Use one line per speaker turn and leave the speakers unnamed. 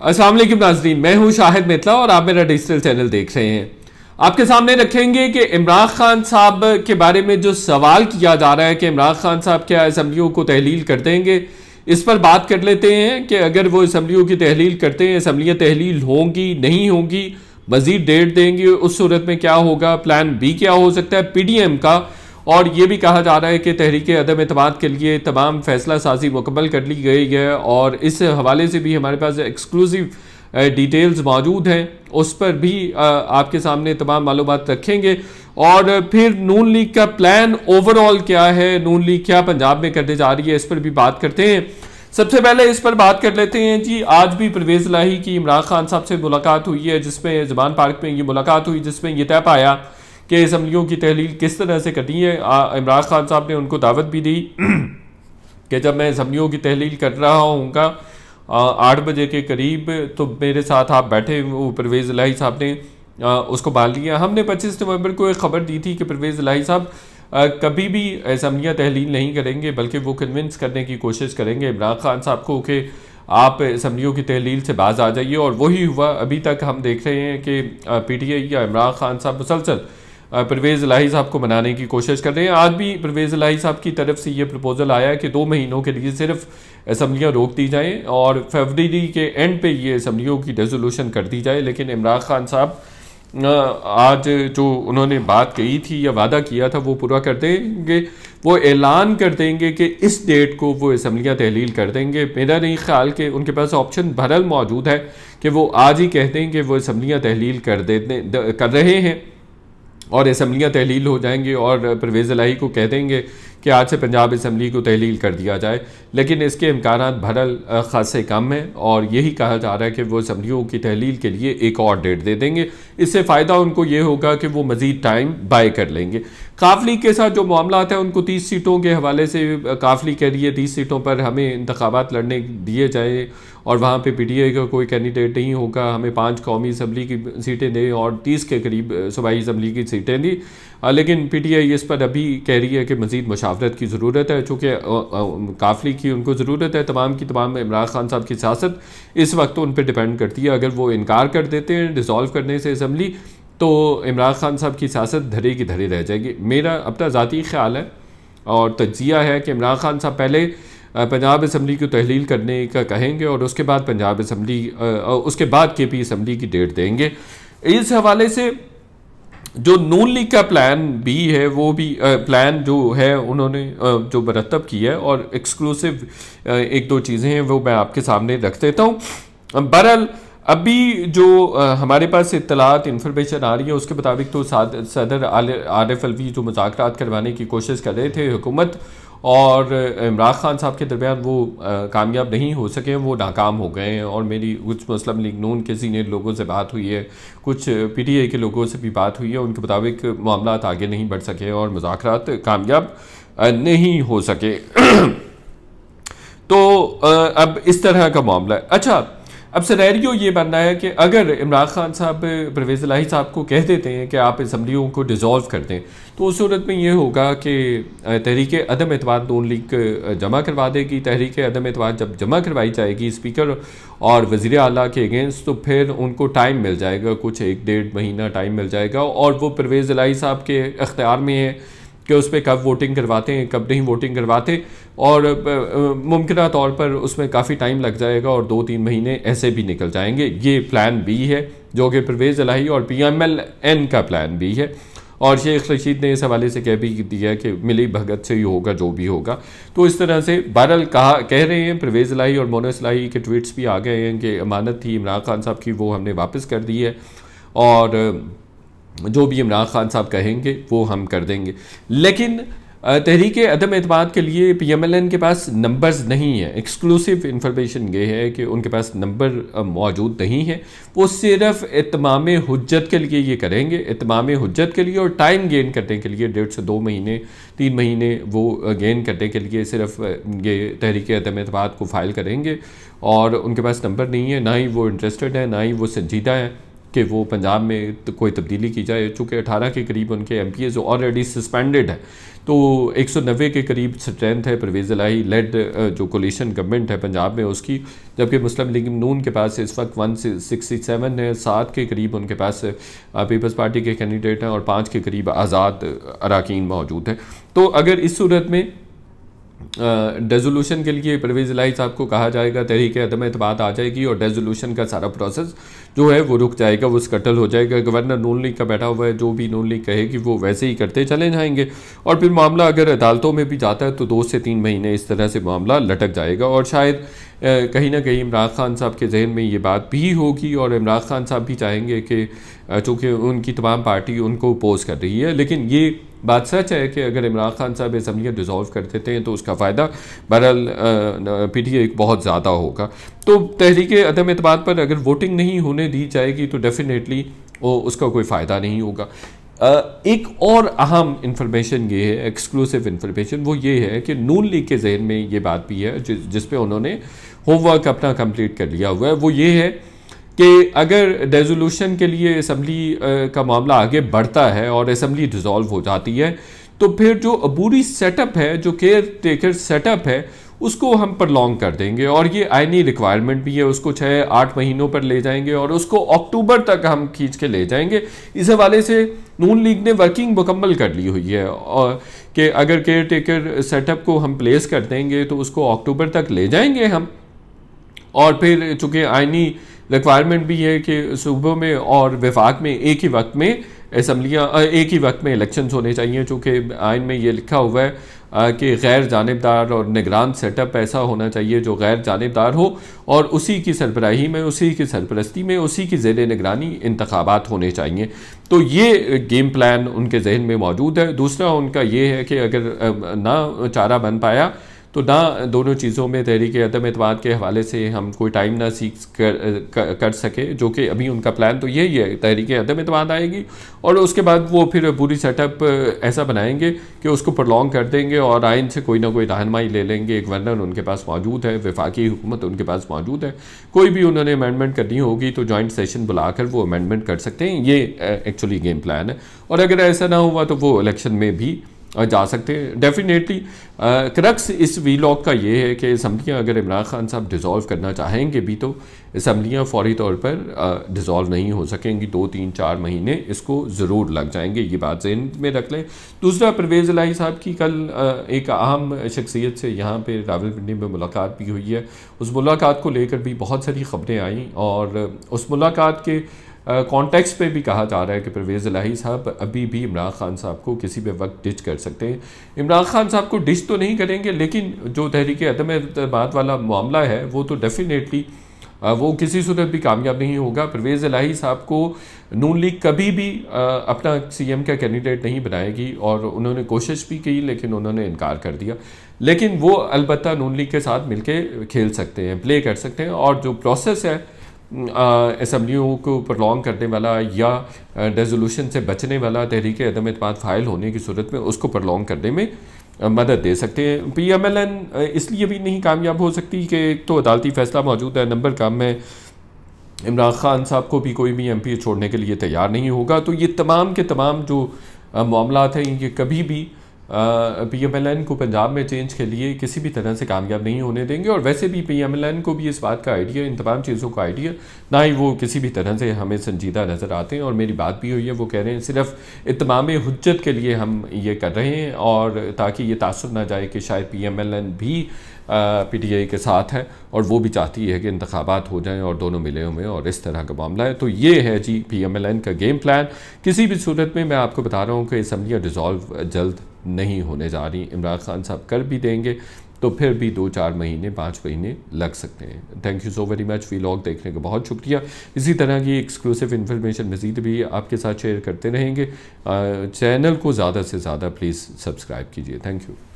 असलम नाजरीन मैं हूं शाहिद मितला और आप मेरा डिजिटल चैनल देख रहे हैं आपके सामने रखेंगे कि इमरान खान साहब के बारे में जो सवाल किया जा रहा है कि इमरान खान साहब क्या असम्बलियों को तहलील कर देंगे इस पर बात कर लेते हैं कि अगर वो असम्बलियों की तहलील करते हैं असम्बलियाँ तहलील होंगी नहीं होंगी मज़ीद डेट देंगे उस सूरत में क्या होगा प्लान बी क्या हो सकता है पी डी एम का और ये भी कहा जा रहा है कि तहरीक अदम अतमाद के लिए तमाम फैसला साजी मुकम्मल कर ली गई है और इस हवाले से भी हमारे पास एक्सक्लूसिव डिटेल्स मौजूद हैं उस पर भी आपके सामने तमाम मालूम रखेंगे और फिर नून लीग का प्लान ओवरऑल क्या है नून लीग क्या पंजाब में करने जा रही है इस पर भी बात करते हैं सबसे पहले इस पर बात कर लेते हैं जी आज भी परवेज़ लाही की इमरान खान साहब से मुलाकात हुई है जिसमें जबान पार्क में ये मुलाकात हुई जिसमें यह तय पाया कि इसम्बलियों की तहलील किस तरह से करनी है इमरान खान साहब ने उनको दावत भी दी कि जब मैं असम्बलियों की तहलील कर रहा हूँ आठ बजे के करीब तो मेरे साथ आप बैठे वो परवेज़ लाही साहब ने आ, उसको बाल लिया हमने 25 नवंबर को एक खबर दी थी कि परवेज़ लाही साहब कभी भी असम्बलियाँ तहलील नहीं करेंगे बल्कि वो कन्विंस करने की कोशिश करेंगे इमरान खान साहब को कि आप असम्बलियों की तहलील से बाज आ जाइए और वही हुआ अभी तक हम देख रहे हैं कि पी टी आई या इमरान खान साहब मुसलसल परवेज़ लाही साहब को मनाने की कोशिश कर रहे हैं आज भी परवेज़ लाही साहब की तरफ से ये प्रपोज़ल आया कि दो महीनों के लिए सिर्फ असम्बलियाँ रोक दी जाएँ और फरवरी के एंड पे ये असम्बलियों की रेजोल्यूशन कर दी जाए लेकिन इमरान खान साहब आज जो उन्होंने बात कही थी या वादा किया था वो पूरा कर देंगे वो ऐलान कर देंगे कि इस डेट को वो इसम्बलियाँ तहलील कर देंगे मेरा नहीं ख्याल कि उनके पास ऑप्शन भरल मौजूद है कि वो आज ही कह दें कि वो इसम्बलियाँ तहलील कर दे कर रहे हैं और असम्बलियाँ तहलील हो जाएंगी और परवेज़ लाही को कह देंगे कि आज से पंजाब इसम्बली को तहलील कर दिया जाए लेकिन इसके इम्कान भरल खासे कम हैं और यही कहा जा रहा है कि वो इसम्बलियों की तहलील के लिए एक और डेट दे देंगे इससे फ़ायदा उनको ये होगा कि वो मज़ीद टाइम बाय कर लेंगे काफली के साथ जो मामला है उनको तीस सीटों के हवाले से काफली कह रही है तीस सीटों पर हमें इंतबात लड़ने दिए जाए और वहाँ पर पी डी आई का कोई कैंडिडेट नहीं होगा हमें पाँच कौमी इसम्बली की सीटें दें और तीस के करीब सूबाई इसम्बली की सीटें दी लेकिन पी टी आई इस पर अभी कह रही है कि मज़ीद मुशा मुशावरत की ज़रूरत है चूँकि काफ़िले की उनको ज़रूरत है तमाम की तमाम इमरान खान साहब की सियासत इस वक्त उन पर डिपेंड करती है अगर वो इनकार कर देते हैं डिसॉल्व करने से इसम्बली तो इमरान खान साहब की सियासत धरे की धरे रह जाएगी मेरा अपना ज़ाती ख्याल है और तजिया है कि इमरान खान साहब पहले पंजाब इसम्बली को तहलील करने का कहेंगे और उसके बाद पंजाब इसम्बली उसके बाद के पी इसम्बली की डेट देंगे इस हवाले से जो नून लीग का प्लान भी है वो भी आ, प्लान जो है उन्होंने आ, जो मरतब की है और एक्सक्लूसिव एक दो चीज़ें हैं वो मैं आपके सामने रख देता हूँ बहरहाल अभी जो आ, हमारे पास इतलात इन्फॉर्मेशन आ रही है उसके मुताबिक तो सदर आरिफ अलवी जो मुजाकर करवाने की कोशिश कर रहे थे हुकूमत और इमरान ख़ान साहब के दरमियान वो कामयाब नहीं हो सके वो नाकाम हो गए हैं और मेरी कुछ मुस्लिम लीग नून के सीनियर लोगों से बात हुई है कुछ आई के लोगों से भी बात हुई है उनके मुताबिक मामला आगे नहीं बढ़ सके और मुजाकर कामयाब नहीं हो सके तो अब इस तरह का मामला है अच्छा अब सनैरियो ये बन रहा है कि अगर इमरान खान साहब परवेज़ लाही साहब को कह देते हैं कि आप इसम्बलियों को डिज़ोल्व कर दें तो उस सूरत में ये होगा कि तहरीक अदम एतवाद नून लीग जमा करवा देगी तहरीक अदम एतवाद जब जमा करवाई जाएगी स्पीकर और वज़ी अला के अगेंस्ट तो फिर उनको टाइम मिल जाएगा कुछ एक डेढ़ महीना टाइम मिल जाएगा और वो परवेज़ लाही साहब के अख्तियार में है कि उस पर कब वोटिंग करवाते हैं कब नहीं वोटिंग करवाते और मुमकिन तौर पर उसमें काफ़ी टाइम लग जाएगा और दो तीन महीने ऐसे भी निकल जाएंगे ये प्लान बी है जो कि परवेज़ अलाही और पी एम एल एन का प्लान बी है और शेख रशीद ने इस हवाले से कह भी दिया कि मिली भगत से ही होगा जो भी होगा तो इस तरह से बहरल कहा कह रहे हैं परवेज़ लाही और मोनस लाही के ट्वीट्स भी आ गए हैं कि अमानत थी इमरान खान साहब की वो हमने वापस कर दी है और जो भी इमरान खान साहब कहेंगे वो हम कर देंगे लेकिन तहरीक अदम अतमाद के लिए पी एम एल एन के पास नंबर्स नहीं है एक्सक्लूसिव इन्फॉर्मेशन ये है कि उनके पास नंबर मौजूद नहीं है वो सिर्फ इतमाम हजत के लिए ये करेंगे इतमाम हजत के लिए और टाइम गेन करने के लिए डेढ़ से दो महीने तीन महीने वो गेन करने के लिए सिर्फ ये तहरीक अदम अतमाद को फाइल करेंगे और उनके पास नंबर नहीं है ना ही वो इंटरेस्टेड है ना ही वो संजीदा है कि वो पंजाब में तो कोई तब्दीली की जाए चूँकि अठारह के करीब उनके M P As already suspended है तो 190 के करीब स्ट्रेंथ है परवेज़ लाही लेड जो कोलिशन गवर्नमेंट है पंजाब में उसकी जबकि मुस्लिम लीग नून के पास इस वक्त 167 है सात के करीब उनके पास पीपल्स पार्टी के कैंडिडेट हैं और पाँच के करीब आज़ाद अरकान मौजूद हैं तो अगर इस सूरत में डेजोल्यूशन के लिए परवेज लाई साहब को कहा जाएगा तहरीक अदम अतबात आ जाएगी और डेजोल्यूशन का सारा प्रोसेस जो है वो रुक जाएगा वो स्कटल हो जाएगा गवर्नर नून लीग का बैठा हुआ है जो भी नून लीग कहेगी वो वैसे ही करते चले जाएंगे और फिर मामला अगर अदालतों में भी जाता है तो दो से तीन महीने इस तरह से मामला लटक जाएगा और शायद कहीं ना कहीं इमरान खान साहब के जहन में ये बात भी होगी और इमरान खान साहब भी चाहेंगे कि चूँकि उनकी तमाम पार्टी उनको अपोज कर रही है लेकिन ये बात सच है कि अगर इमरान खान साहब असम्बलियाँ डिज़ोल्व कर देते हैं तो उसका फ़ायदा बहरहाल पी टी आई बहुत ज़्यादा होगा तो तहरीक अदम अतबाद पर अगर वोटिंग नहीं होने दी जाएगी तो डेफिनेटली उसका कोई फ़ायदा नहीं होगा एक और अहम इन्फॉर्मेशन ये है एक्सक्लूसिव इन्फॉर्मेशन वो ये है कि नून लीग के जहन में ये बात भी है जिस जिस पे उन्होंने होमवर्क अपना कंप्लीट कर लिया हुआ है वो ये है कि अगर रेजोल्यूशन के लिए असम्बली का मामला आगे बढ़ता है और असम्बली डिज़ोल्व हो जाती है तो फिर जो अबूरी सेटअप है जो केयर टेकर सेटअप है उसको हम प्रलॉन्ग कर देंगे और ये आइनी रिक्वायरमेंट भी है उसको छः आठ महीनों पर ले जाएंगे और उसको अक्टूबर तक हम खींच के ले जाएंगे इस हवाले से नून लीग ने वर्किंग मुकम्मल कर ली हुई है और कि अगर केयर टेकर सेटअप को हम प्लेस कर देंगे तो उसको अक्टूबर तक ले जाएंगे हम और फिर चूँकि आइनी रिक्वायरमेंट भी है कि सूबों में और विभाग में एक ही वक्त में असम्बलियाँ एक ही वक्त में इलेक्शन होने चाहिए चूँकि आइन में ये लिखा हुआ है कि गैर जानबदार और निगरान सेटअप ऐसा होना चाहिए जो गैर जानबदार हो और उसी की सरबराही में उसी की सरपरस्ती में उसी की जेर निगरानी इंतबात होने चाहिए तो ये गेम प्लान उनके जहन में मौजूद है दूसरा उनका ये है कि अगर ना चारा बन पाया तो ना दोनों चीज़ों में तहरीक अदम अतवाद के हवाले से हम कोई टाइम ना सीख कर, कर, कर सके जो कि अभी उनका प्लान तो यही है तहरीक अदम अतवाद आएगी और उसके बाद वो फिर पूरी सेटअप ऐसा बनाएंगे कि उसको प्रलॉन्ग कर देंगे और आइन से कोई ना कोई रहनमाई ले लेंगे गवर्नर उनके पास मौजूद है वफाकी हुकूमत उनके पास मौजूद है कोई भी उन्होंने अमेंडमेंट करनी होगी तो जॉइंट सेशन बुलाकर वो अमेंडमेंट कर सकते हैं ये एक्चुअली गेम प्लान है और अगर ऐसा ना हुआ तो वो इलेक्शन में भी जा सकते हैं डेफिनेटली क्रक्स इस वी लॉक का ये है कि इसम्बलियाँ अगर इमरान खान साहब डिज़ोल्व करना चाहेंगे भी तो इसम्बलियाँ फौरी तौर पर डिज़ोल्व नहीं हो सकेंगी दो तीन चार महीने इसको ज़रूर लग जाएंगे ये बात जहन में रख लें दूसरा परवेज़ लाई साहब की कल आ, एक अहम शख्सियत से यहाँ पर रावलपिंडी में मुलाकात भी हुई है उस मुलाकात को लेकर भी बहुत सारी खबरें आई और उस मुलाकात के कॉन्टेक्स्ट पे भी कहा जा रहा है कि परवेज़ इलाही साहब अभी भी इमरान खान साहब को किसी भी वक्त डिच कर सकते हैं इमरान खान साहब को डिच तो नहीं करेंगे लेकिन जो तहरीक अदम अतमाद वाला मामला है वो तो डेफिनेटली वो किसी सूरत भी कामयाब नहीं होगा परवेज़ इलाही साहब को नून लीग कभी भी अपना सीएम का कैंडिडेट नहीं बनाएगी और उन्होंने कोशिश भी की लेकिन उन्होंने इनकार कर दिया लेकिन वो अलबत् नून लीग के साथ मिलके खेल सकते हैं प्ले कर सकते हैं और जो प्रोसेस है असम्बलियों को प्रोलॉन्ग करने वाला या रेजोल्यूशन से बचने वाला तहरीक अदम अतमाद फाइल होने की सूरत में उसको प्रलॉन्ग करने में मदद दे सकते हैं पी एम एल एन इसलिए भी नहीं कामयाब हो सकती कि एक तो अदालती फ़ैसला मौजूद है नंबर काम में इमरान खान साहब को भी कोई भी एम पी छोड़ने के लिए तैयार नहीं होगा तो ये तमाम के तमाम जो मामला हैं ये कभी भी पीएमएलएन को पंजाब में चेंज के लिए किसी भी तरह से कामयाब नहीं होने देंगे और वैसे भी पीएमएलएन को भी इस बात का आइडिया इन तमाम चीज़ों का आइडिया ना ही वो किसी भी तरह से हमें संजीदा नज़र आते हैं और मेरी बात भी हुई है वो कह रहे हैं सिर्फ इतमाम हजत के लिए हम ये कर रहे हैं और ताकि ये तासर ना जाए कि शायद पी भी पी टी आई के साथ है और वो भी चाहती है कि इंतबात हो जाएँ और दोनों मिले हुए और इस तरह का मामला है तो ये है जी पी एम एल एन का गेम प्लान किसी भी सूरत में मैं आपको बता रहा हूँ कि असम्बलियाँ डिज़ोल्व जल्द नहीं होने जा रही इमरान खान साहब कर भी देंगे तो फिर भी दो चार महीने पाँच महीने लग सकते हैं thank you so very much vlog देखने का बहुत शुक्रिया इसी तरह की एक्सक्लूसिव इन्फॉर्मेशन मज़ीद भी आपके साथ शेयर करते रहेंगे चैनल को ज़्यादा से ज़्यादा प्लीज़ सब्सक्राइब कीजिए थैंक यू